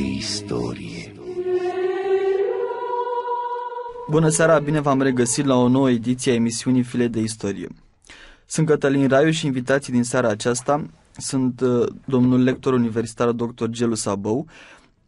de istorie. Bună seara, bine v-am regăsit la o nouă ediție a emisiunii File de Istorie. Sunt Cătălin Raiu și invitații din seara aceasta sunt uh, domnul lector universitar dr. Gelu Sabău,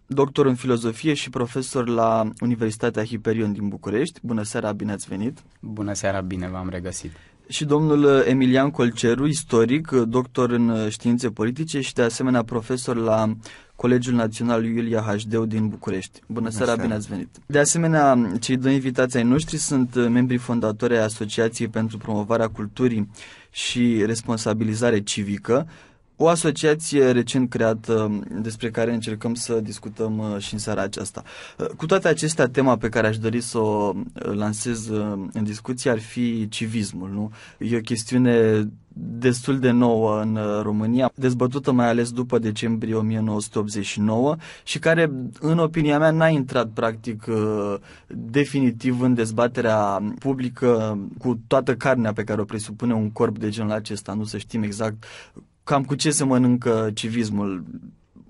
doctor în filozofie și profesor la Universitatea Hiperion din București. Bună seara, bine ați venit! Bună seara, bine v-am regăsit! și domnul uh, Emilian Colceru, istoric, uh, doctor în uh, științe politice și de asemenea profesor la um, Colegiul Național Iulia Hdeu din București. Bună Așa. seara, bine ați venit! De asemenea, um, cei doi invitați ai noștri sunt membrii fondatori ai Asociației pentru Promovarea Culturii și Responsabilizare Civică, o asociație recent creată um, despre care încercăm să discutăm uh, și în seara aceasta. Uh, cu toate acestea, tema pe care aș dori să o uh, lansez în discuție ar fi civismul. Nu? E o chestiune destul de nouă în România, dezbătută mai ales după decembrie 1989 și care, în opinia mea, n-a intrat practic definitiv în dezbaterea publică cu toată carnea pe care o presupune un corp de genul acesta. Nu să știm exact cam cu ce se mănâncă civismul.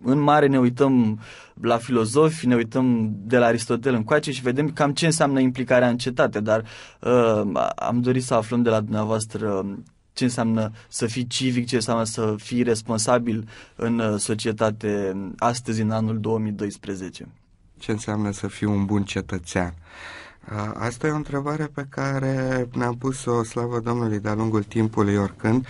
În mare ne uităm la filozofi, ne uităm de la Aristotel încoace și vedem cam ce înseamnă implicarea în cetate, dar uh, am dorit să aflăm de la dumneavoastră ce înseamnă să fii civic, ce înseamnă să fii responsabil în uh, societate astăzi, în anul 2012. Ce înseamnă să fii un bun cetățean? Uh, asta e o întrebare pe care ne am pus-o, slavă Domnului, de-a lungul timpului oricând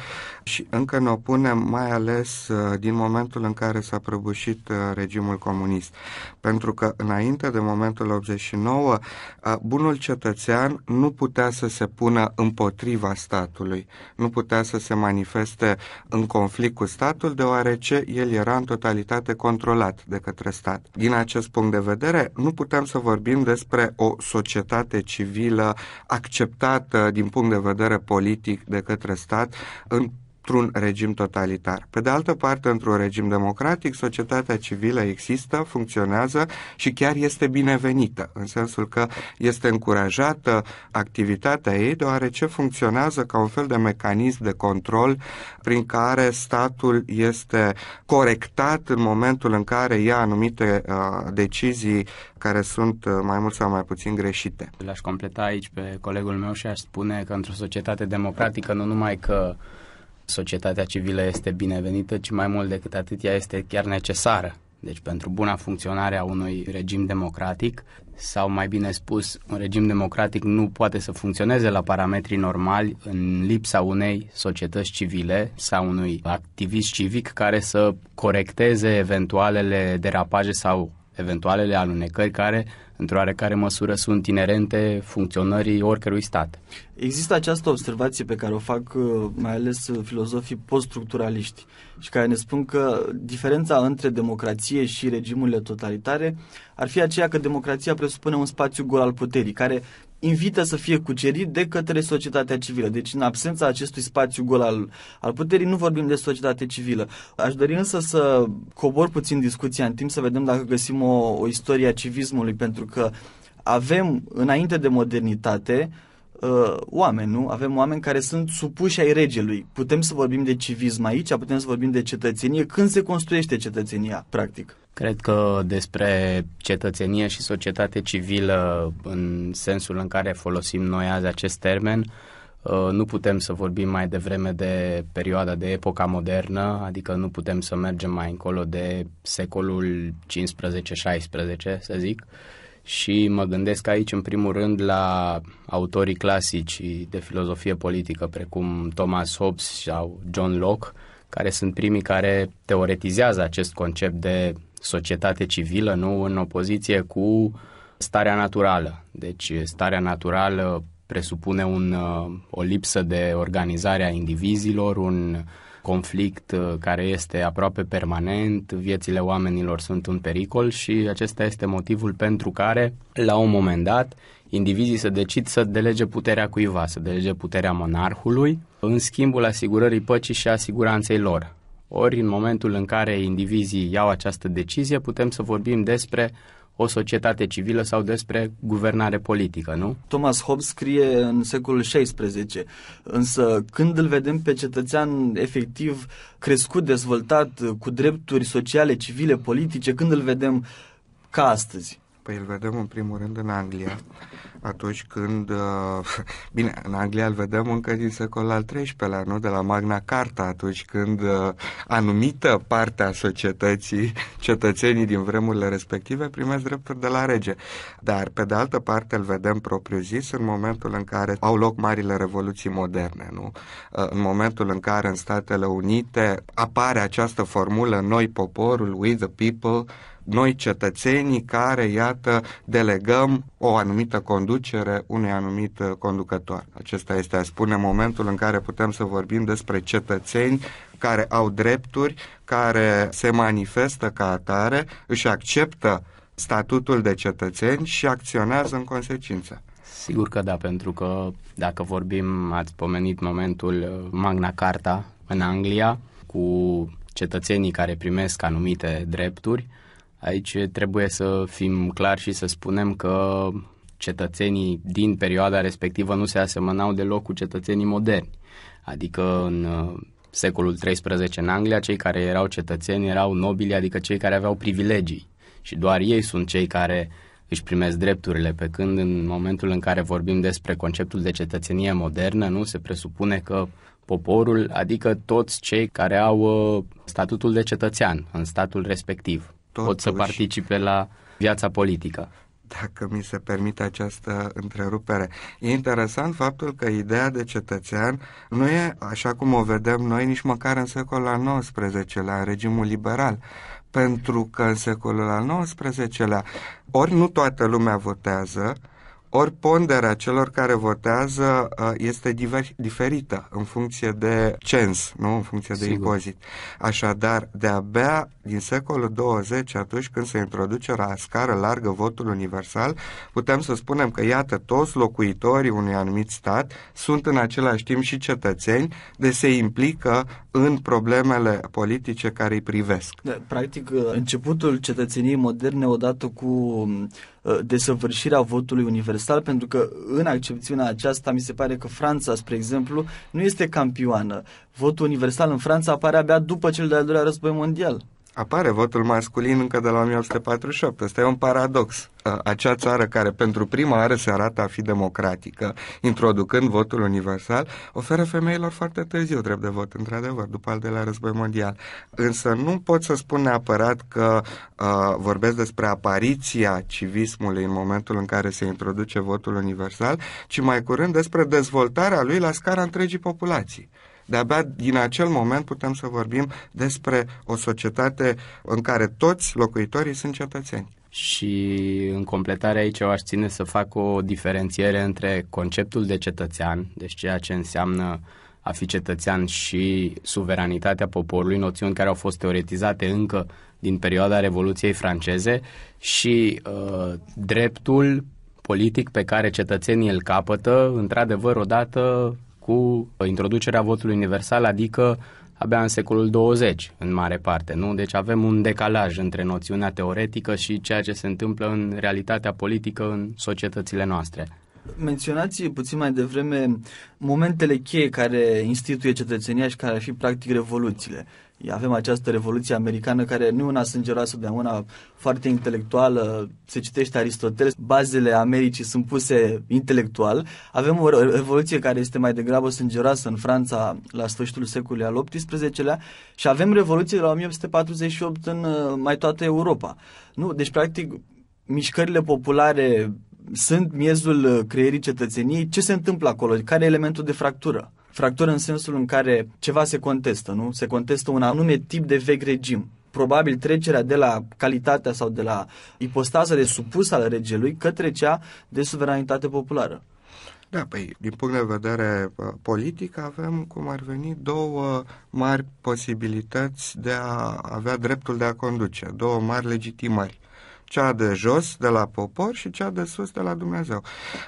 și încă ne opunem mai ales uh, din momentul în care s-a prăbușit uh, regimul comunist. Pentru că înainte de momentul 89, uh, bunul cetățean nu putea să se pună împotriva statului, nu putea să se manifeste în conflict cu statul, deoarece el era în totalitate controlat de către stat. Din acest punct de vedere, nu putem să vorbim despre o societate civilă acceptată din punct de vedere politic de către stat în într-un regim totalitar. Pe de altă parte, într-un regim democratic, societatea civilă există, funcționează și chiar este binevenită, în sensul că este încurajată activitatea ei, deoarece funcționează ca un fel de mecanism de control prin care statul este corectat în momentul în care ia anumite uh, decizii care sunt uh, mai mult sau mai puțin greșite. L-aș completa aici pe colegul meu și aș spune că într-o societate democratică nu numai că societatea civilă este binevenită, ci mai mult decât atât ea este chiar necesară. Deci pentru buna funcționare a unui regim democratic, sau mai bine spus, un regim democratic nu poate să funcționeze la parametrii normali în lipsa unei societăți civile sau unui activist civic care să corecteze eventualele derapaje sau eventualele alunecări care, într-o oarecare măsură, sunt inerente funcționării oricărui stat. Există această observație pe care o fac uh, mai ales uh, filozofii poststructuraliști și care ne spun că diferența între democrație și regimurile totalitare ar fi aceea că democrația presupune un spațiu gol al puterii, care invită să fie cucerit de către societatea civilă. Deci, în absența acestui spațiu gol al, al puterii, nu vorbim de societate civilă. Aș dori însă să cobor puțin discuția în timp, să vedem dacă găsim o, o istorie a civismului, pentru că avem, înainte de modernitate, uh, uh, oameni, nu? Avem oameni care sunt supuși ai regelui. Putem să vorbim de civism aici, putem să vorbim de cetățenie. Când se construiește cetățenia, practic? Cred că despre cetățenie și societate civilă, în sensul în care folosim noi azi acest termen, uh, nu putem să vorbim mai devreme de perioada de epoca modernă, adică nu putem să mergem mai încolo de secolul 15-16, să zic, și mă gândesc aici în primul rând la autorii clasici de filozofie politică precum Thomas Hobbes sau John Locke, care sunt primii care teoretizează acest concept de societate civilă, nu în opoziție cu starea naturală. Deci starea naturală presupune un, uh, o lipsă de organizare a indivizilor, un conflict uh, care este aproape permanent, viețile oamenilor sunt un pericol și acesta este motivul pentru care, la un moment dat, indivizii se decid să delege puterea cuiva, să delege puterea monarhului, în schimbul asigurării păcii și a siguranței lor. Ori, în momentul în care indivizii iau această decizie, putem să vorbim despre o societate civilă sau despre guvernare politică, nu? Thomas Hobbes scrie în secolul XVI, însă când îl vedem pe cetățean efectiv crescut, dezvoltat, cu drepturi sociale, civile, politice, când îl vedem ca astăzi? Păi îl vedem în primul rând în Anglia, atunci când, uh, bine, în Anglia îl vedem încă din secolul al XIII-lea, nu? De la Magna Carta, atunci când uh, anumită parte a societății, cetățenii din vremurile respective primesc drepturi de la rege. Dar, pe de altă parte, îl vedem propriu-zis în momentul în care au loc marile revoluții moderne, nu? Uh, în momentul în care în Statele Unite apare această formulă noi poporul, we the people, noi cetățenii care, iată, delegăm o anumită conducere unui anumit uh, conducător. Acesta este, a spune, momentul în care putem să vorbim despre cetățeni care au drepturi, care se manifestă ca atare, își acceptă statutul de cetățeni și acționează în consecință. Sigur că da, pentru că dacă vorbim, ați pomenit momentul uh, Magna Carta în Anglia cu cetățenii care primesc anumite drepturi, Aici trebuie să fim clari și să spunem că cetățenii din perioada respectivă nu se asemănau deloc cu cetățenii moderni. Adică în uh, secolul XIII în Anglia, cei care erau cetățeni erau nobili, adică cei care aveau privilegii și doar ei sunt cei care își primesc drepturile, pe când în momentul în care vorbim despre conceptul de cetățenie modernă, nu se presupune că poporul, adică toți cei care au uh, statutul de cetățean în statul respectiv. Totuși, pot să participe la viața politică. Dacă mi se permite această întrerupere. E interesant faptul că ideea de cetățean nu e așa cum o vedem noi nici măcar în secolul al XIX-lea, în regimul liberal pentru că în secolul al XIX-lea ori nu toată lumea votează, ori ponderea celor care votează ă, este diver, diferită în funcție de cens, nu în funcție de Sigur. impozit. Așadar, de-abia din secolul 20, atunci când se introduce la scară largă votul universal, putem să spunem că, iată, toți locuitorii unui anumit stat sunt în același timp și cetățeni, de deci se implică în problemele politice care îi privesc. Da, practic, uh, începutul cetățeniei moderne odată cu um, uh, desăvârșirea votului universal, pentru că în accepțiunea aceasta mi se pare că Franța, spre exemplu, nu este campioană. Votul universal în Franța apare abia după cel de-al doilea război mondial apare votul masculin încă de la 1848. Asta e un paradox. Acea țară care pentru prima oară se arată a fi democratică, introducând votul universal, oferă femeilor foarte târziu drept de vot, într-adevăr, după al doilea război mondial. Însă nu pot să spun neapărat că uh, vorbesc despre apariția civismului în momentul în care se introduce votul universal, ci mai curând despre dezvoltarea lui la scara întregii populații de-abia din acel moment putem să vorbim despre o societate în care toți locuitorii sunt cetățeni. Și în completare aici eu aș ține să fac o diferențiere între conceptul de cetățean, deci ceea ce înseamnă a fi cetățean și suveranitatea poporului, noțiuni care au fost teoretizate încă din perioada Revoluției franceze și uh, dreptul politic pe care cetățenii îl capătă, într-adevăr, odată cu introducerea votului universal, adică abia în secolul 20, în mare parte. Nu? Deci avem un decalaj între noțiunea teoretică și ceea ce se întâmplă în realitatea politică în societățile noastre. Menționați puțin mai devreme momentele cheie care instituie cetățenia și care ar fi practic revoluțiile. Avem această revoluție americană care nu e una sângeroasă de una foarte intelectuală, se citește Aristotel, bazele Americii sunt puse intelectual. Avem o revoluție care este mai degrabă sângeroasă în Franța la sfârșitul secolului al XVIII-lea și avem revoluție la 1848 în uh, mai toată Europa. Nu, deci practic mișcările populare sunt miezul uh, creierii cetățeniei, ce se întâmplă acolo, care e elementul de fractură. Fractură în sensul în care ceva se contestă, nu? Se contestă un anume tip de vechi regim. Probabil trecerea de la calitatea sau de la ipostaza de supus al regelui către cea de suveranitate populară. Da, păi, din punct de vedere uh, politic avem, cum ar veni, două mari posibilități de a avea dreptul de a conduce, două mari legitimări cea de jos de la popor și cea de sus de la Dumnezeu.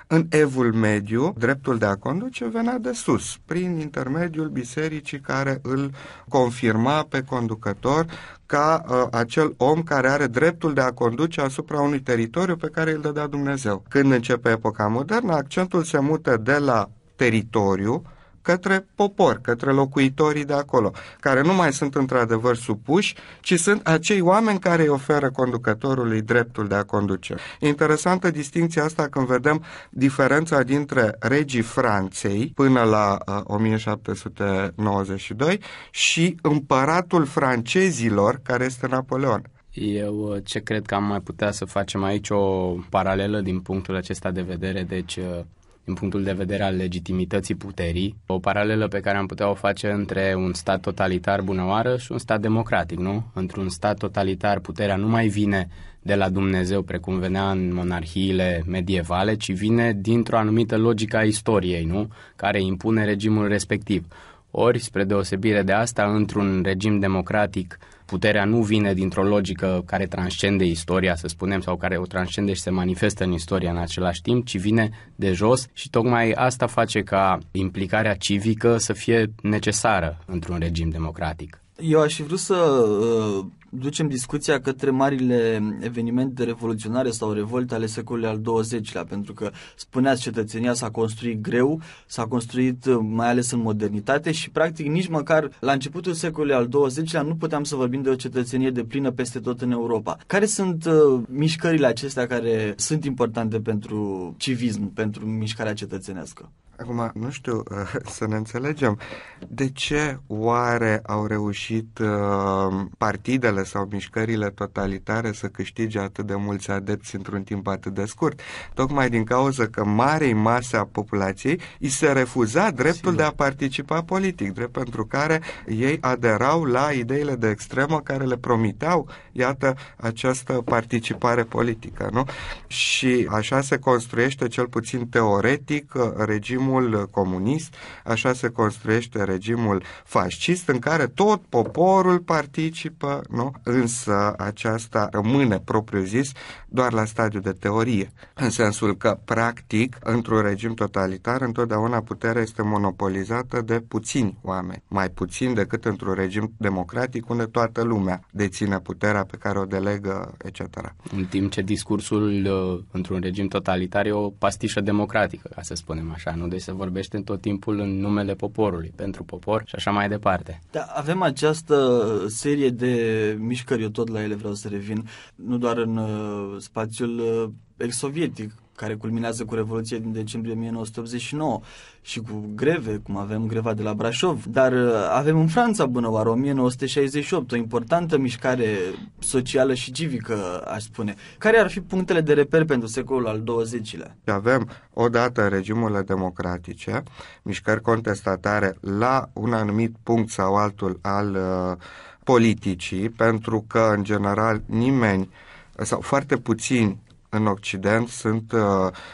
În evul mediu, dreptul de a conduce venea de sus, prin intermediul bisericii care îl confirma pe conducător ca uh, acel om care are dreptul de a conduce asupra unui teritoriu pe care îl dădea Dumnezeu. Când începe epoca modernă, accentul se mută de la teritoriu, către popor, către locuitorii de acolo, care nu mai sunt într-adevăr supuși, ci sunt acei oameni care îi oferă conducătorului dreptul de a conduce. Interesantă distinția asta când vedem diferența dintre regii Franței până la uh, 1792 și împăratul francezilor, care este Napoleon. Eu uh, ce cred că am mai putea să facem aici o paralelă din punctul acesta de vedere, deci uh, din punctul de vedere al legitimității puterii, o paralelă pe care am putea o face între un stat totalitar bunăoară și un stat democratic, nu? Într-un stat totalitar puterea nu mai vine de la Dumnezeu, precum venea în monarhiile medievale, ci vine dintr-o anumită logică a istoriei, nu? Care impune regimul respectiv. Ori, spre deosebire de asta, într-un regim democratic puterea nu vine dintr-o logică care transcende istoria, să spunem, sau care o transcende și se manifestă în istoria în același timp, ci vine de jos și tocmai asta face ca implicarea civică să fie necesară într-un regim democratic. Eu aș fi vrut să uh, ducem discuția către marile evenimente revoluționare sau revolte ale secolului al XX-lea, pentru că spuneați cetățenia s-a construit greu, s-a construit uh, mai ales în modernitate și practic nici măcar la începutul secolului al XX-lea nu puteam să vorbim de o cetățenie de plină peste tot în Europa. Care sunt uh, mișcările acestea care sunt importante pentru civism, pentru mișcarea cetățenească? Acum, nu știu, să ne înțelegem, de ce oare au reușit uh, partidele sau mișcările totalitare să câștige atât de mulți adepți într-un timp atât de scurt? Tocmai din cauza că marei mase a populației îi se refuza dreptul Sigur. de a participa politic, drept pentru care ei aderau la ideile de extremă care le promiteau, iată, această participare politică, nu? Și așa se construiește, cel puțin teoretic, regimul regimul comunist, așa se construiește regimul fascist în care tot poporul participă, nu? însă aceasta rămâne propriu-zis doar la stadiu de teorie, în sensul că, practic, într-un regim totalitar, întotdeauna puterea este monopolizată de puțini oameni, mai puțin decât într-un regim democratic unde toată lumea deține puterea pe care o delegă, etc. În timp ce discursul uh, într-un regim totalitar e o pastișă democratică, ca să spunem așa, nu deci se vorbește tot timpul în numele poporului, pentru popor și așa mai departe. Da, avem această serie de mișcări, eu tot la ele vreau să revin, nu doar în uh, spațiul uh, ex-sovietic, care culminează cu Revoluția din decembrie 1989 și cu greve, cum avem greva de la Brașov. Dar uh, avem în Franța bună oară, 1968, o importantă mișcare socială și civică, aș spune. Care ar fi punctele de reper pentru secolul al XX-lea? Avem odată regimurile democratice, mișcări contestatare la un anumit punct sau altul al uh, politicii, pentru că, în general, nimeni sau foarte puțini în Occident sunt uh,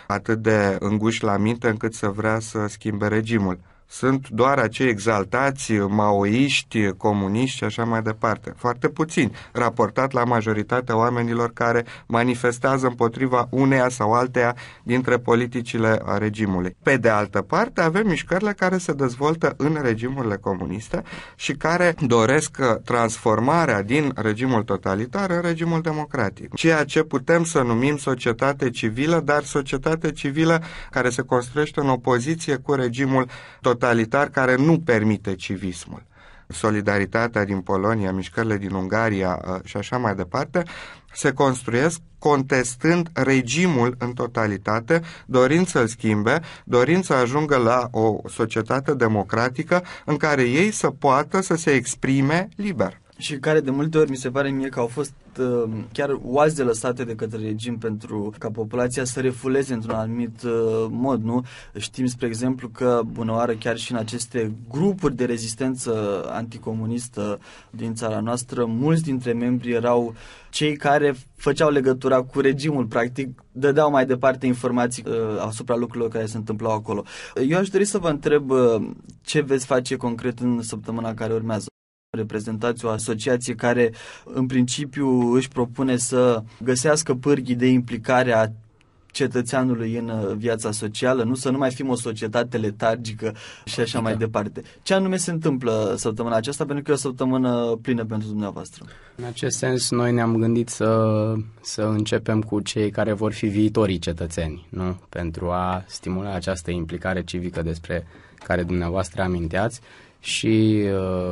atât de înguși la minte încât să vrea să schimbe regimul sunt doar acei exaltați, maoiști, comuniști și așa mai departe. Foarte puțini, raportat la majoritatea oamenilor care manifestează împotriva uneia sau alteia dintre politicile a regimului. Pe de altă parte, avem mișcările care se dezvoltă în regimurile comuniste și care doresc uh, transformarea din regimul totalitar în regimul democratic. Ceea ce putem să numim societate civilă, dar societate civilă care se construiește în opoziție cu regimul totalitar totalitar care nu permite civismul. Solidaritatea din Polonia, mișcările din Ungaria uh, și așa mai departe, se construiesc contestând regimul în totalitate, dorind să-l schimbe, dorind să ajungă la o societate democratică în care ei să poată să se exprime liber și care de multe ori mi se pare mie că au fost uh, chiar oaze lăsate de către regim pentru ca populația să refuleze într-un anumit uh, mod, nu? Știm, spre exemplu, că bunăoară chiar și în aceste grupuri de rezistență anticomunistă din țara noastră, mulți dintre membri erau cei care făceau legătura cu regimul, practic dădeau mai departe informații uh, asupra lucrurilor care se întâmplau acolo. Eu aș dori să vă întreb uh, ce veți face concret în săptămâna care urmează reprezentați o asociație care în principiu își propune să găsească pârghii de implicare a cetățeanului în uh, viața socială, nu să nu mai fim o societate letargică și așa da. mai departe. Ce anume se întâmplă uh, săptămâna aceasta, pentru că e o săptămână plină pentru dumneavoastră? În acest sens, noi ne-am gândit să, să începem cu cei care vor fi viitorii cetățeni, nu? pentru a stimula această implicare civică despre care dumneavoastră aminteați și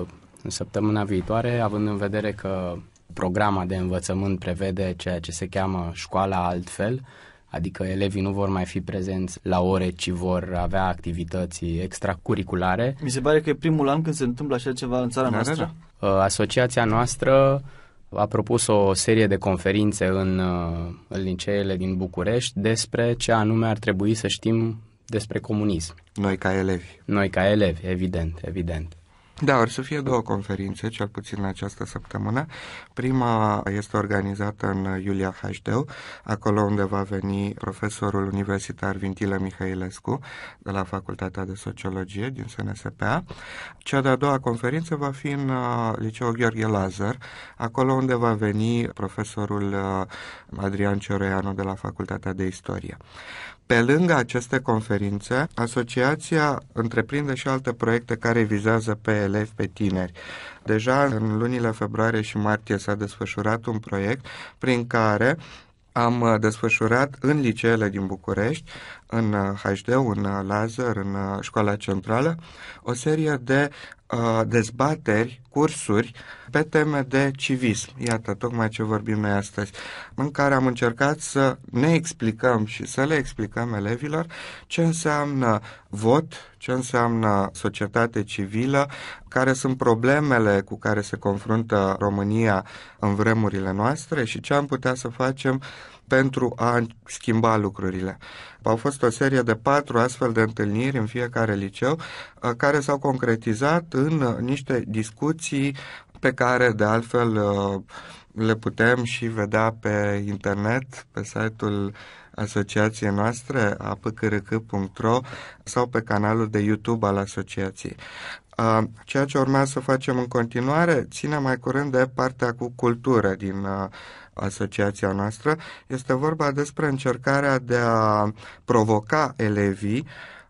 uh, în săptămâna viitoare, având în vedere că programa de învățământ prevede ceea ce se cheamă școala altfel, adică elevii nu vor mai fi prezenți la ore, ci vor avea activități extracurriculare. Mi se pare că e primul an când se întâmplă așa ceva în țara da, da, noastră. Da. Uh, asociația noastră a propus o serie de conferințe în, uh, în liceele din București despre ce anume ar trebui să știm despre comunism. Noi ca elevi. Noi ca elevi, evident, evident. Da, or să fie două conferințe, cel puțin în această săptămână. Prima este organizată în Iulia Hașdeu, acolo unde va veni profesorul universitar Vintile Mihailescu de la Facultatea de Sociologie din SNSPA. Cea de-a doua conferință va fi în uh, Liceul Gheorghe Lazar, acolo unde va veni profesorul uh, Adrian Cioreanu de la Facultatea de Istorie. Pe lângă aceste conferințe, asociația întreprinde și alte proiecte care vizează pe elevi, pe tineri. Deja în lunile februarie și martie s-a desfășurat un proiect prin care am uh, desfășurat în liceele din București în HD, uh, în uh, laser, în uh, școala centrală, o serie de dezbateri, cursuri pe teme de civism. Iată, tocmai ce vorbim noi astăzi, în care am încercat să ne explicăm și să le explicăm elevilor ce înseamnă vot, ce înseamnă societate civilă, care sunt problemele cu care se confruntă România în vremurile noastre și ce am putea să facem pentru a schimba lucrurile. Au fost o serie de patru astfel de întâlniri în fiecare liceu uh, care s-au concretizat în uh, niște discuții pe care de altfel uh, le putem și vedea pe internet, pe site-ul asociației noastre, apcrc.ro sau pe canalul de YouTube al asociației. Ceea ce urmează să facem în continuare ține mai curând de partea cu cultură din asociația noastră, este vorba despre încercarea de a provoca elevii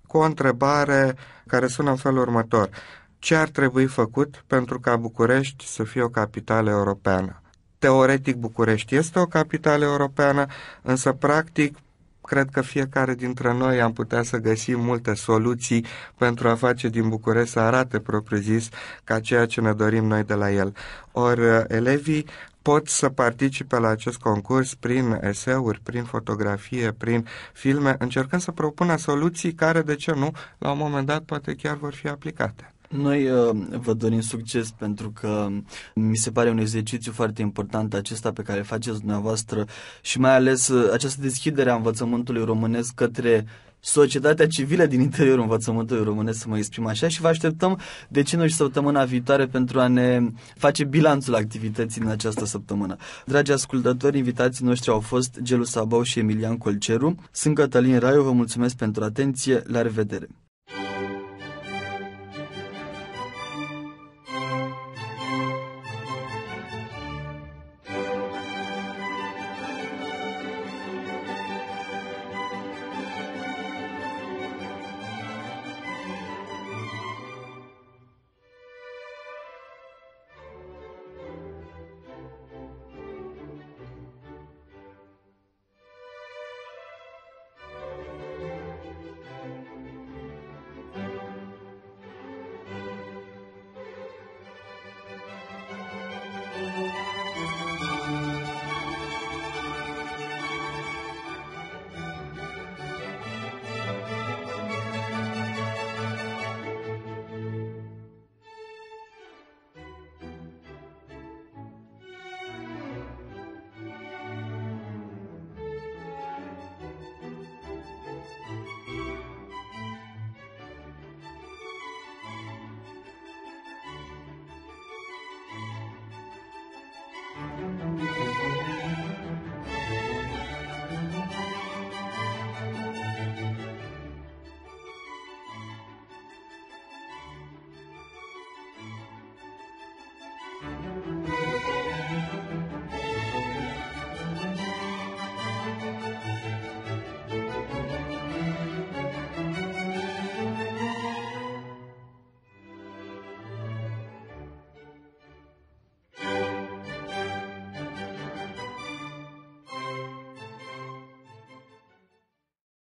cu o întrebare care sună în felul următor. Ce ar trebui făcut pentru ca București să fie o capitală europeană? Teoretic, București este o capitală europeană, însă, practic, cred că fiecare dintre noi am putea să găsim multe soluții pentru a face din București să arate propriu-zis ca ceea ce ne dorim noi de la el. Ori elevii pot să participe la acest concurs prin eseuri, prin fotografie, prin filme, încercând să propună soluții care, de ce nu, la un moment dat poate chiar vor fi aplicate. Noi uh, vă dorim succes pentru că mi se pare un exercițiu foarte important acesta pe care îl faceți dumneavoastră și mai ales uh, această deschidere a învățământului românesc către societatea civilă din interiorul învățământului românesc, să mă exprim așa, și vă așteptăm, de ce nu și săptămâna viitoare, pentru a ne face bilanțul activității din această săptămână. Dragi ascultători, invitații noștri au fost Gelu Sabau și Emilian Colceru. Sunt Cătălin Raiu, vă mulțumesc pentru atenție, la revedere!